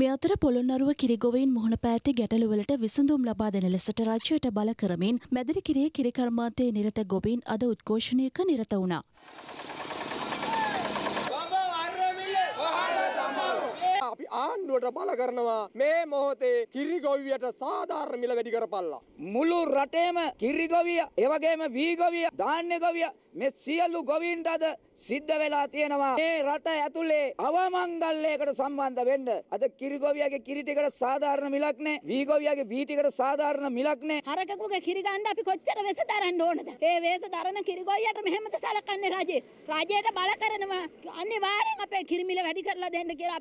මේ අතර පොළොන්නරුව කිරිගොවයින් මුහුණ පෑති ගැටලුවලට විසඳුම් ලබා දෙන ලෙසට රාජ්‍යයට බල කරමින් මැදිරිකිරේ කිරිකර්මාන්තයේ නිරත ගොබීන් අද උද්ඝෝෂණයක නිරත වුණා. අපි ආණ්ඩුවට බල කරනවා මේ මොහොතේ කිරිගොවියට සාධාරණ මිල වැඩි කරපල්ලා. මුළු රටේම කිරිගොවිය, ඒ වගේම වීගොවිය, ධාන්‍ය ගොවිය මේ සියලු ගොවින්ට අද සිද්ධ වෙලා තියෙනවා මේ රට ඇතුලේ අවමංගල්‍යයකට සම්බන්ධ වෙන්න අද කිරිගොවියගේ කිරිටිකට සාධාරණ මිලක් නෑ වීගොවියගේ වීටිකට සාධාරණ මිලක් නෑ හරකෙකුගේ කිරි ගන්න අපි කොච්චර වෙස දරන්න ඕනද ඒ වෙස දරන කිරිගොවියට මෙහෙමද සලකන්නේ රජේ රජයට බල කරනවා අනිවාර්යෙන් අපේ කිරිමිල වැඩි කරලා දෙන්න කියලා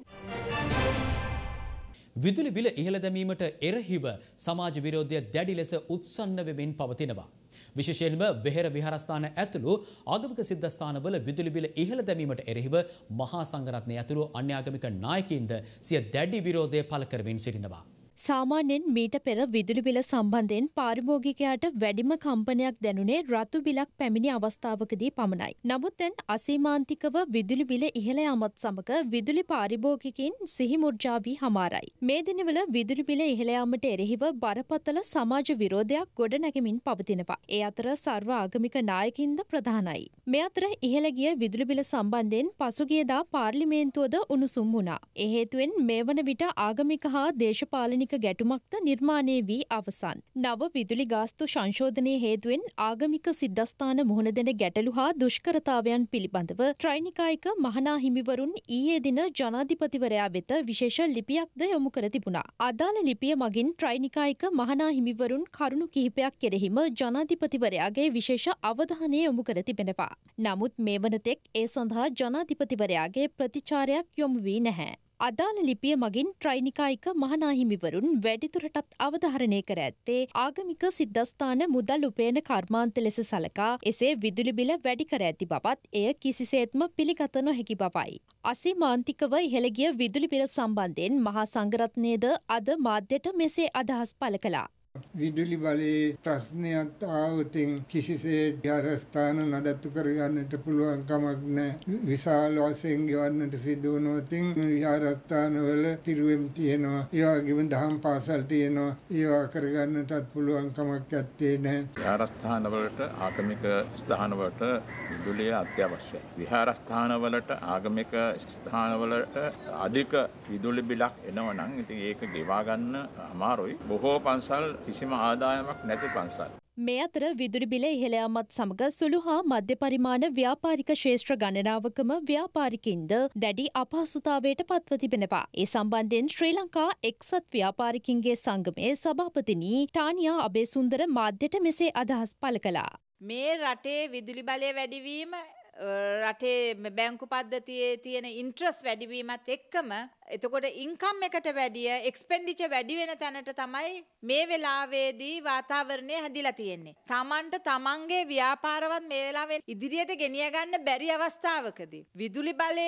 විදුලි බිල ඉහළ දැමීමට එරහිව සමාජ විරෝධය දැඩි ලෙස උත්සන්න වෙමින් පවතිනවා විශේෂයෙන්ම වෙහෙර විහාරස්ථාන ඇතුළු ආගමික සිද්ධස්ථානවල විදුලි බිල ඉහළ දැමීමට එරෙහිව මහා සංඝරත්නය ඇතුළු අන්‍යාගමික නායකයින්ද සිය දැඩි විරෝධය පළ කරමින් සිටිනවා. සාමාන්‍යයෙන් මීට පෙර විදුලි බිල සම්බන්ධයෙන් පාරිභෝගිකයාට වැඩිම කම්පනයක් දැනුනේ රතු බිලක් පැමිණි අවස්ථාවකදී පමණයි. නමුත් දැන් අසීමාන්තිකව විදුලි බිල ඉහළ යාමත් සමග විදුලි පාරිභෝගිකයින් සිහිමුර්ජා වී හමාරයි. මේ දිනවල විදුලි බිල ඉහළ යාමට එරෙහිව බරපතල සමාජ විරෝධයක් ගොඩනැගෙමින් පවතිනවා. ඒ අතර සර්ව ආගමික නායකින්ද ප්‍රධානයි. මේ අතර ඉහළ ගිය විදුලි බිල සම්බන්ධයෙන් පසුගියදා පාර්ලිමේන්තුවද උණුසුම් වුණා. ඒ හේතුවෙන් මේ වන විට ආගමික හා දේශපාලනික ගැටුමක්ද නිර්මාණය වී අවසන්. නව විදුලි ගාස්තු සංශෝධනය හේතුවෙන් ආගමික සිද්ධස්ථාන මුහුණ දෙන ගැටලු හා දුෂ්කරතාවයන් පිළිබඳව ට්‍රයිනිකායික මහනාහිමිවරුන් ඊයේ දින ජනාධිපතිවරයා වෙත විශේෂ ලිපියක්ද යොමු කර තිබුණා. අදාළ ලිපිය මගින් ට්‍රයිනිකායික මහනාහිමිවරුන් කරුණු කිහිපයක් කෙරෙහිම ජනාධිපතිවරයාගේ විශේෂ අවධානය යොමු කර තිබෙනවා. නමුත් මේ වනතෙක් ඒ සඳහා ජනාධිපතිවරයාගේ ප්‍රතිචාරයක් යොමු වී නැහැ. අදාළ ලිපිය මගින් ට්‍රයිනිකායික මහනාහිමිවරුන් වැඩිදුරටත් අවධාරණය කර ඇත්තේ ආගමික සිද්ධස්ථාන මුදල් උපයන කර්මාන්ත ලෙස සලකා එසේ විදුලි බිල වැඩි කර ඇති බවත් එය කිසිසේත්ම පිළිගත නොහැකි බවයි. අසීමාන්තිකව ඉහළ ගිය විදුලි බිල සම්බන්ධයෙන් මහා සංඝරත්නයේද අද මාධ්‍යට මෙසේ අදහස් පළ කළා. විදුලි බලයේ ප්‍රශ්නයක් ආවතින් කිසිසේ ්‍යාරස්ථාන නඩත්තු කරගන්නට පුළුවන් කමක් නෑ විශාල වසයෙන් ගෙවන්නට සිදුවනෝතින් ්‍යාරස්ථානවල පිරුවම් තියෙනවා ඒවාගේම දහම් පාසල් තියෙනවා ඒවා කරගන්නටත් පුළුවන් කමක් ඇත්තේ නෑ ්‍යාරස්ථානවලට ආගමික ස්ථානවට විදුලිය අත්‍යවශ්‍යයි. විහාරස්ථානවලට ආගමික ස්ථානවලට අධික විදුලි බිලක් එනවනං ඉති ඒක ගෙවාගන්න අමාරුයි බොහෝ පන්සල් කිසිම ආදායමක් නැති පන්සල්. මේ අතර විදුලි බිල ඉහළ යාමත් සමග සුළු හා මධ්‍ය පරිමාණ ව්‍යාපාරික ශේෂ්ත්‍ර ගණනාවකම ව්‍යාපාරිකින්ද දැඩි අපහසුතාවයට පත්ව තිබෙනවා. ඒ සම්බන්ධයෙන් ශ්‍රී ලංකා එක්සත් ව්‍යාපාරිකින්ගේ සංගමයේ සභාපතිනී ටානියා අබේසුන්දර මාධ්‍යට මෙසේ අදහස් පළ කළා. මේ රටේ විදුලි බලය වැඩිවීම රටේ බැංකු පද්ධතියේ තියෙන ඉන්ට්‍රස් වැඩිවීමත් එක්කම එතකොට ඉන්කම් එකට වැඩිය එක්ස්පෙන්ඩිච වැඩි වෙන තැනට තමයි මේ වෙලාවේදී වාතාවරණය හැදිලා තියෙන්නේ. Tamanට Tamanගේ ව්‍යාපාරවත් මේ වෙලාවේ ඉදිරියට ගෙනිය ගන්න බැරි අවස්ථාවකදී විදුලි බලය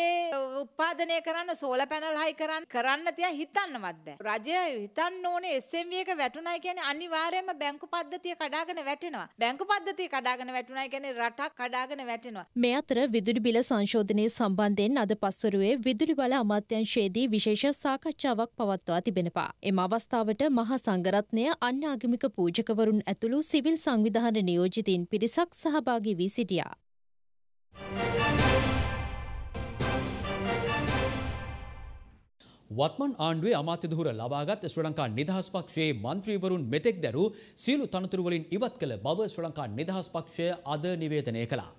උත්පාදනය කරන්න සෝලර් පැනල් හයි කරන්න කරන්න තියා හිතන්නවත් බෑ. රජය හිතන්න ඕනේ SMV එක වැටුණා කියන්නේ අනිවාර්යයෙන්ම බැංකු පද්ධතිය කඩාගෙන වැටෙනවා. බැංකු පද්ධතිය කඩාගෙන වැටුණා කියන්නේ රටක් කඩාගෙන වැටෙනවා. මේ අතර විදුලි බිල සංශෝධනයේ සම්බන්ධයෙන් අද පස්වරුවේ විදුලි බල අමාත්‍යාංශයේදී සම්බන්ධයි විශේෂ සාකච්ඡාවක් පවත්වා තිබෙනවා. එම අවස්ථාවට මහා සංඝරත්නය අන්‍ය ආගමික පූජකවරුන් ඇතුළු සිවිල් සංවිධාන නියෝජිතින් පිරිසක් සහභාගී වී සිටියා. වත්මන් ආණ්ඩුවේ අමාත්‍යදුහුර ලබාගත් ශ්‍ර ලංකා නිදහස් පක්ෂයේ මන්ත්‍රීවරුන් මෙතෙක් දැරු සියලු තනතුරුවලින් ඉවත් කළ බව ශ්‍ර ලංකා නිදහස් පක්ෂය අද නිවේදනය කළා.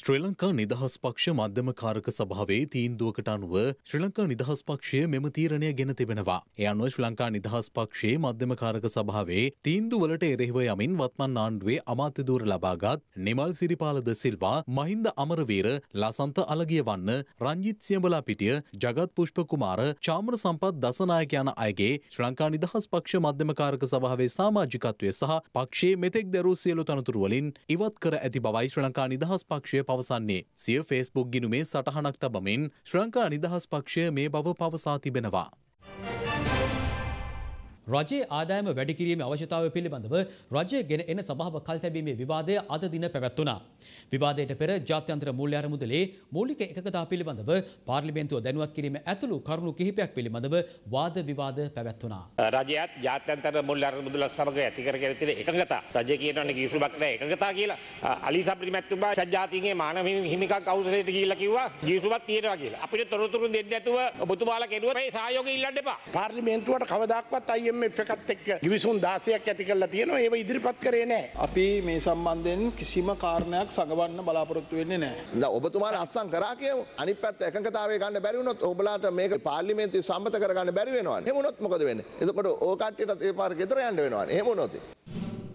ශ්‍රී ලංකා නිදහස් පක්ෂ මධ්‍යම කාරක සභාවේ තීන්දුවකට අනුව ශ්‍රී ලංකා නිදහස් පක්ෂය මෙම තීරණය ගෙන තිබෙනවා. ඒ අනුව ශ්‍රී ලංකා නිදහස් පක්ෂයේ මධ්‍යම කාරක සභාවේ තීන්දුවලට එරෙහිව යමින් වත්මන් ආණ්ඩුවේ අමාත්‍යදූර ලබාගත් නිමල් සිරිපාලද සිල්වා මහින්ද අමරවීර ලසන්ත අලගියවන්න රංජිත් සියඹලා පිටිය ජගත් පුෂ්ප කුමාර චාමර සම්පත් දසනායක යන අයගේ ශ්‍රී ලංකා නිදහස් පක්ෂ මධ්‍යම කාරක සභාවේ සමාජිකත්වය සහ පක්ෂයේ මෙතෙක් දැරූ සියලු තනතුරුවලින් ඉවත් කර ඇති බවයි ශ්‍රී ලංකා නිදහස් පක්ෂය පවසන්නේ සිය ෆේස්බුක් ගිනුමේ සටහනක් තබමින් ශ්‍රංකා නිදහස් පක්ෂය මේ බව පවසා තිබෙනවා. රජයේ ආදායම වැඩි කිරීමේ අවශ්‍යතාවය පිළිබඳව රජය ගෙන එන සභාව කල් තැබීමේ විවාදය අද දින පැවැත්වුණා. විවාදයට පෙර ජාත්‍යන්තර මූල්‍ය අරමුදලේ මූලික එකකතා පිළිබඳව පාර්ලිමේන්තුව දැනුවත් කිරීම ඇතුළු කරුණු කිහිපයක් පිළිබඳව වාද විවාද පැවැත්වුණා. රජයත් ජාත්‍යන්තර මූල්‍ය අරමුදල සමග ඇති කරගෙන තියෙන එකඟතා රජය කියනවානේ කිසිමක් නැහැ එකඟතා කියලා. අලි සබ්‍රි මැතිතුමා සජාතිගේ මානව හිමිකම් කවුන්සිලයට ගිහිල්ලා කිව්වා කිසිමක් තියෙනවා කියලා. අපිට තොරතුරු දෙන්න නැතුව ඔබතුමාලා කෙරුවා මේ සහයෝගය ඉල්ලන්න එපා. පාර්ලිමේන්තුවට කවදාක්වත් IMF IMF එකත් එක්ක ගිවිසුම් 16ක් ඇති කරලා තියෙනවා ඒව ඉදිරිපත් කරේ නැහැ. අපි මේ සම්බන්ධයෙන් කිසිම කාරණයක් සගවන්න බලාපොරොත්තු වෙන්නේ නැහැ. ඔබතුමාලා අස්සම් කරා කියමු. අනිත් පැත්ත එකඟතාවය ගන්න බැරි වුණොත් ඔබලාට මේක පාර්ලිමේන්තුවේ සම්මත කරගන්න බැරි වෙනවනේ. එහෙම වුණොත් මොකද වෙන්නේ? එතකොට ඕ කට්ටියටත් ඒ පාර ගෙදර යන්න වෙනවනේ. එහෙම වුණොත්.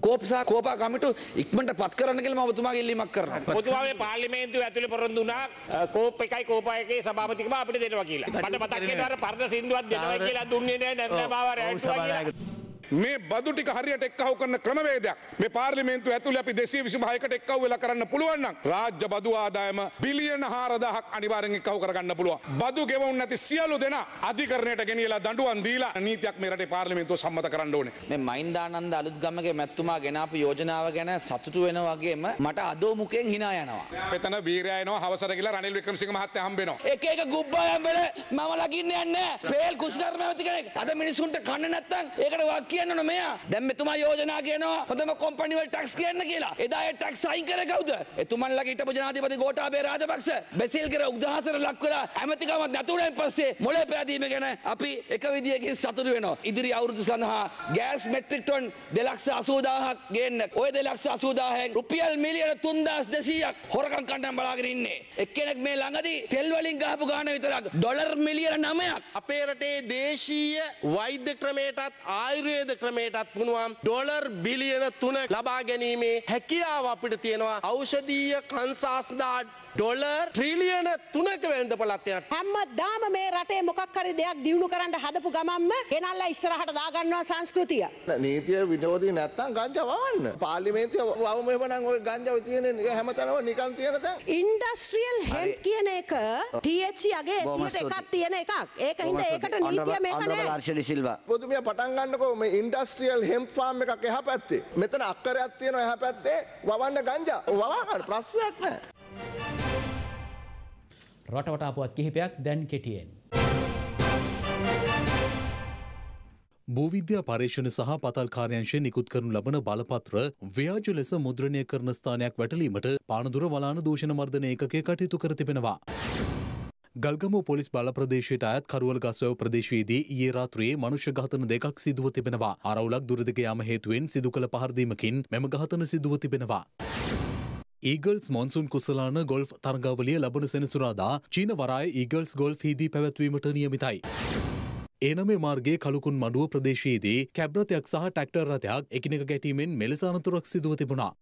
කෝප්සා කෝපා කමිටු ඉක්මට පත් කරන්න කියලා මම ඔබතුමාගේ ඉල්ලීමක් කරනවා. පොතුමාවේ පාර්ලිමේන්තුව ඇතුලේ පොරොන්දු වුණා කෝප් එකයි කෝපා එකේ සභාපතිකම අපිට දෙනවා කියලා. මට මතක් වෙනවා අර පරණ සින්දුවක් දෙනවා කියලා දුන්නේ නැහැ නැත්නම් මාව රැවටුවා කියලා. මේ බදු ටික හරියට එක්කහු කරන ක්‍රමවේදයක් මේ පාර්ලිමේන්තුව ඇතුළේ අපි 225කට එක්කහු වෙලා කරන්න පුළුවන් නම් රාජ්‍ය බදු ආදායම බිලියන 4000ක් අනිවාර්යෙන් එක්කහු කරගන්න පුළුවන් බදු ගෙවුන් නැති සියලු දෙනා අධිකරණයට ගෙනියලා දඬුවම් දීලා නීතියක් මේ රටේ පාර්ලිමේන්තුව සම්මත කරන්න ඕනේ මේ මහින්දානන්ද අලුත්ගමගේ මැතිතුමා ගෙනාපු යෝජනාව ගැන සතුටු වෙන වගේම මට අදෝ මුකෙන් hina යනවා මෙතන වීරයා එනවා හවසට ගිහලා රනිල් වික්‍රමසිංහ මහත්තයා හම්බෙනවා එක එක ගුබ්බා හම්බෙලා මම ලකින්නේ නැහැ පේල් කුෂ්ණර් මැතිතුමා අද මිනිසුන්ට කන්න නැත්තම් ඒකට වාක්‍ය කියන්න මෙයා දැම් මෙතුමා යෝජනා කියනවා හොඳම කොම්පනිවල් ටක්ස් කියන්න කියලා එදා ටක්ස් අයින් කර කවුද එතුමන්ලගේ හිටපු ජනාධිපති ගෝඨාභය රාජපක්ෂ බැසිල් කර උදාහරණ ලක් කළා ඇමතිකමක් නැතුණෙන් පස්සේ මොළේ පෑදීම ගැන අපි එක විදියකින් සතුටු වෙනවා ඉදිරි අවුරුදු සඳහා ගෑස් මෙට්‍රික් ටොන් 280000ක් ගේන්න ඔය 280000න් රුපියල් මිලියන 3200ක් හොරකම් කණ්ඩායම් බලාගෙන ඉන්නේ එක්කෙනෙක් මේ ළඟදී තෙල් වලින් ගහපු ගාණ විතරක් ඩොලර් මිලියන 9ක් අපේ රටේ දේශීය වෛද්‍ය ක්‍රමයටත් ආයුර්වේද වේද ක්‍රමයටත් පුළුවන් ඩොලර් බිලියන තුන ලබා ගැනීමේ හැකියාව අපිට තියෙනවා ඖෂධීය කන්සාස්දාඩ් ඩොලර් ට්‍රීලියන තුනක වැළඳ පළත් යනවා. හැමදාම මේ රටේ මොකක් හරි දෙයක් දියුණු කරන්න හදපු ගමන්ම ගෙනල්ලා ඉස්සරහට දාගන්නවා සංස්කෘතිය. නීතිය විනෝදී නැත්තම් ගංජා වවන්න. පාර්ලිමේන්තුව වවම එහෙමනම් ওই ගංජාව තියෙන්නේ හැමතැනම නිකන් තියෙන දැන්. ඉන්ඩස්ට්‍රියල් හෙම්ප් කියන එක THC අගේ 101ක් තියෙන එකක්. ඒක හින්දා ඒකට නීතිය මේක නෑ. අර්ශලි සිල්වා. පොදුමිය පටන් ගන්නකෝ මේ ඉන්ඩස්ට්‍රියල් හෙම්ප් ෆාම් එකක් එහා පැත්තේ. මෙතන අක්කරයක් තියෙනවා එහා පැත්තේ වවන්න ගංජා. වවා ගන්න ප්‍රශ්නයක් නෑ. රටවට ආපුවත් කිහිපයක් දැන් කෙටියෙන්. භූවිද්‍යා පර්ේෂණ සහ පතල් කාර්යංශය නිකුත් කරනු ලබන බලපත්‍ර ව්‍යාජ ලෙස මුද්‍රණය කරන ස්ථානයක් වැටලීමට පානදුර වලාන දූෂණ මර්ධන ඒකේ කටයුතු කර තිබෙනවා. ගල්ගම පොලිස් බල ප්‍රදේශයට අයත් කරුවල් ගස්වව ප්‍රදේශයේදී ඒ රාත්‍රයේ මනුෂ්‍ය ගාතන දෙකක් සිදුව තිබෙනවා අරවුලක් දුරදිග යාම හේතුවෙන් සිදු කළ පහරදීමකින් මෙම ගාතන සිදුව තිබෙනවා. ඊගල්ස් මොන්සුන් කුසලාන ගොල්ෆ් තරගාවලිය ලබන සෙනසුරාදා චීන වරාය ඊගල්ස් ගොල්ෆ් හිදී පැවැත්වීමට නියමිතයි. එනම මාර්ගේ කලුකුන් මඩුව ප්‍රදේශයේදී කැබ්‍රතයක් සහ ටැක්ටර් රතයක් එකනක ගැටීමෙන් මෙලසානතුරක් සිදුව තිබුණා.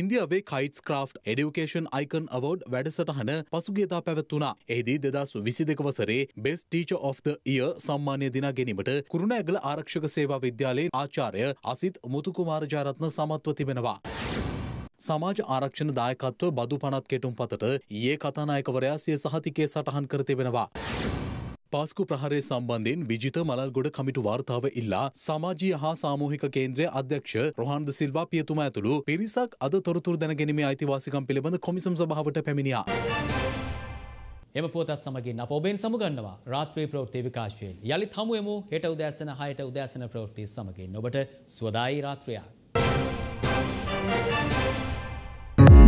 ඉන්දියාවේ කයිටස් ක්‍රෆ් ඩියුකේෂන් අයිකන් අවෝඩ් වැඩසටහන පසුගේදා පැවැත්වුණා එහිදී දෙදස් විසි දෙක වසරේ බෙස් ටීච of the ඊය සම්මානය දිනා ගැනීමට කුරුණ ඇගල ආරක්ෂක සේවා විද්‍යාලයේ ආචාරය අසිත් මුතුකුමාරජාරත්න සමත්ව තිබෙනවා. සමාජ ආරක්ෂණ දායකත්ව බදු පනත් කෙටුම් පතට ඒ කතානායකවරයා සිය සහතිකේ සටහන් කර තිබෙනවා. පාස්කු ප්‍රහරය සම්බන්ධෙන් විජිත මලල්ගොඩ කමිටු වාර්තාව ඉල්ලා සමාජීය හා සාමූහික කේන්ද්‍රය අධ්‍යක්ෂ රහන්ද සිල්වා පියතුම ඇතුළු පිරිසක් අද තොරතුර දැනගැනීමේ අයිතිවාසිකම් පිළිබඳ කොමිසම් සභාවට පැමිණියා. එම පෝතත් සමගින් අප ඔබෙන් සමුගන්නවා රාත්‍රී ප්‍රවෘත්ති විකාශයෙන් යළිත් හමුවෙමු හෙට උදෑසන හයට උදෑසන ප්‍රවෘත්ති සමගින් ඔබට ස්වදායි රාත්‍රයක්.